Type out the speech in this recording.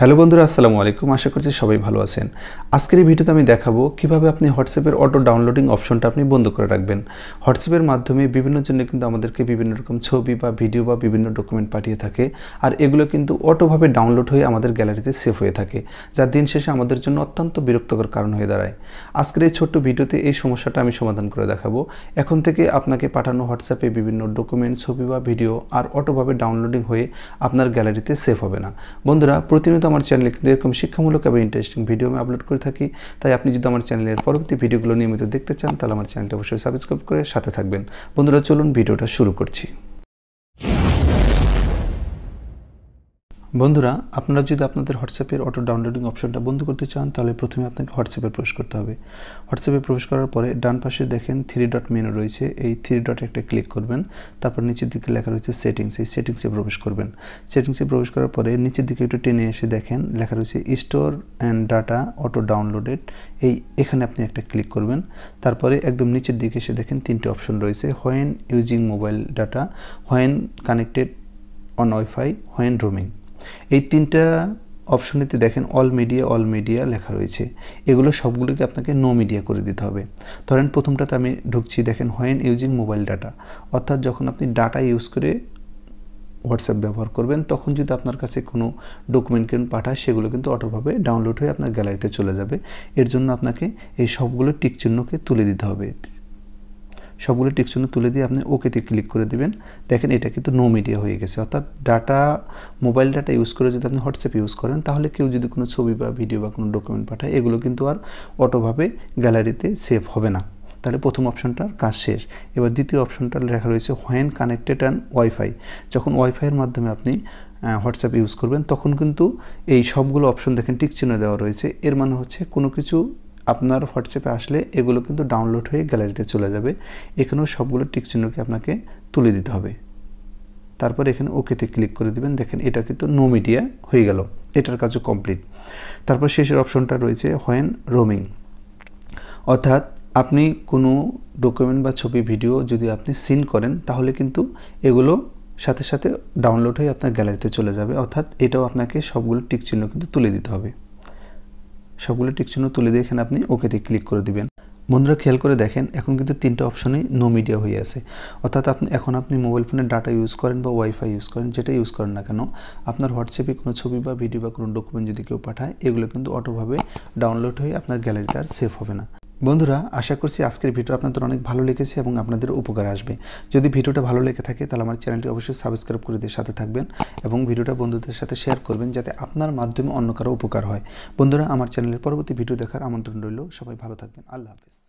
hello বন্ধুরা আসসালামু আলাইকুম আশা করছি সবাই ভালো আছেন আজকের এই ভিডিওতে আমি দেখাবো কিভাবে আপনি হোয়াটসঅ্যাপের অটো ডাউনলোডিং অপশনটা আপনি বন্ধ করে রাখবেন হোয়াটসঅ্যাপের মাধ্যমে বিভিন্ন জন্য কিন্তু আমাদেরকে বিভিন্ন রকম ছবি বা ভিডিও বা বিভিন্ন ডকুমেন্ট পাঠিয়ে থাকে আর এগুলো কিন্তু অটোভাবে ডাউনলোড হয়ে আমাদের গ্যালারিতে সেভ হয়ে থাকে যা দিন শেষে আমাদের জন্য অত্যন্ত বিরক্তকর কারণ হয়ে দাঁড়ায় আজকের এই ছোট্ট ভিডিওতে এই সমস্যাটা আমি সমাধান করে দেখাবো এখন থেকে আপনাকে পাঠানো হোয়াটসঅ্যাপে বিভিন্ন ডকুমেন্ট ছবি বা ভিডিও আর অটোভাবে ডাউনলোডিং হয়ে আপনার গ্যালারিতে সেভ হবে না বন্ধুরা প্রতিনিয়ত আমার চ্যানেলে কিন্তু এরকম শিক্ষামূলক এবং ইন্টারেস্টিং ভিডিও আমি আপলোড করে থাকি তাই আপনি যদি আমার চ্যানেলের পরবর্তী ভিডিওগুলো নিয়মিত দেখতে চান তাহলে আমার চ্যানেলটা অবশ্যই সাবস্ক্রাইব করে সাথে থাকবেন বন্ধুরা চলুন ভিডিওটা শুরু করছি বন্ধুরা আপনারা যদি আপনাদের হোয়াটসঅ্যাপের অটো ডাউনলোডিং অপশনটা বন্ধ করতে চান তাহলে প্রথমে আপনাকে হোয়াটসঅ্যাপে প্রবেশ করতে হবে হোয়াটসঅ্যাপে প্রবেশ করার পরে ডান পাশে দেখেন থ্রি ডট মেনু রয়েছে এই থ্রি ডট একটা ক্লিক করবেন তারপর নিচের দিকে লেখা রয়েছে সেটিংস এই সেটিংসে প্রবেশ করবেন সেটিংসে প্রবেশ করার পরে নিচের দিকে একটু টেনে এসে দেখেন লেখা রয়েছে store and data auto downloaded এই এখানে আপনি একটা ক্লিক করবেন তারপরে একদম নিচের দিকে এসে দেখেন তিনটে অপশন রয়েছে when using mobile data when connected on wifi when roaming এই তিনটা অপশনেতে দেখেন অল মিডিয়া অল মিডিয়া লেখা রয়েছে এগুলো সবগুলোকে আপনাকে নো মিডিয়া করে দিতে হবে ধরেন প্রথমটাতে আমি ঢুকছি দেখেন হোয়েন ইউজিং মোবাইল ডাটা অর্থাৎ যখন আপনি ডাটা ইউজ করে হোয়াটসঅ্যাপ ব্যবহার করবেন তখন যদি আপনার কাছে কোনো ডকুমেন্ট কেন পাঠায় সেগুলো কিন্তু অটোভাবে ডাউনলোড হয়ে আপনার গ্যালারিতে চলে যাবে এর জন্য আপনাকে এই সবগুলো টিকচিহ্নকে তুলে দিতে হবে সবগুলো টেক্সচারে তুলে দিয়ে আপনি ওকেতে ক্লিক করে দেবেন দেখেন এটা কিন্তু নো মিডিয়া হয়ে গেছে অর্থাৎ ডাটা মোবাইল ডাটা ইউজ করে যদি আপনি হোয়াটসঅ্যাপ ইউজ করেন তাহলে কেউ যদি কোনো ছবি বা ভিডিও বা কোনো ডকুমেন্ট পাঠায় এগুলো কিন্তু আর অটোভাবে গ্যালারিতে সেভ হবে না তাহলে প্রথম অপশনটার কাজ শেষ এবার দ্বিতীয় অপশনটা লেখা রয়েছে হোয়েন কানেক্টেড অ্যান্ড ওয়াইফাই যখন ওয়াইফাইয়ের মাধ্যমে আপনি হোয়াটসঅ্যাপ ইউজ করবেন তখন কিন্তু এই সবগুলো অপশন দেখেন টিক চিহ্ন দেওয়া রয়েছে এর মানে হচ্ছে কোনো কিছু আপনার হোয়াটসঅ্যাপে আসলে এগুলো কিন্তু ডাউনলোড হয়ে গ্যালারিতে চলে যাবে এখানেও সবগুলো টিকচিহ্নকে আপনাকে তুলে দিতে হবে তারপর এখানে ওকেতে ক্লিক করে দিবেন দেখেন এটা কিন্তু নো মিডিয়া হয়ে গেল এটার কাজও কমপ্লিট তারপর শেষের অপশনটা রয়েছে হোয়েন রোমিং অর্থাৎ আপনি কোনো ডকুমেন্ট বা ছবি ভিডিও যদি আপনি সিন করেন তাহলে কিন্তু এগুলো সাথে সাথে ডাউনলোড হয়ে আপনার গ্যালারিতে চলে যাবে অর্থাৎ এটাও আপনাকে সবগুলো টিক চিহ্ন কিন্তু তুলে দিতে হবে সবগুলো টিকচিহ্ন তুলে দিয়ে এখানে আপনি ওকেতে ক্লিক করে দিবেন বন্ধুরা খেয়াল করে দেখেন এখন কিন্তু তিনটা অপশনেই নো মিডিয়া হয়ে আছে অর্থাৎ আপনি এখন আপনি মোবাইল ফোনে ডাটা ইউজ করেন বা ওয়াইফাই ইউজ করেন যেটা ইউজ করেন না কেন আপনার হোয়াটসঅ্যাপে কোনো ছবি বা ভিডিও বা কোনো ডকুমেন্ট যদি কেউ পাঠায় এগুলো কিন্তু অটোভাবে ডাউনলোড হয়ে আপনার গ্যালারিতে আর সেফ হবে না বন্ধুরা আশা করছি আজকের ভিডিও আপনাদের অনেক ভালো লেগেছে এবং আপনাদের উপকার আসবে যদি ভিডিওটা ভালো লেগে থাকে তাহলে আমার চ্যানেলটি অবশ্যই সাবস্ক্রাইব করে দিয়ে সাথে থাকবেন এবং ভিডিওটা বন্ধুদের সাথে শেয়ার করবেন যাতে আপনার মাধ্যমে অন্য কারো উপকার হয় বন্ধুরা আমার চ্যানেলের পরবর্তী ভিডিও দেখার আমন্ত্রণ রইল সবাই ভালো থাকবেন আল্লাহ হাফিজ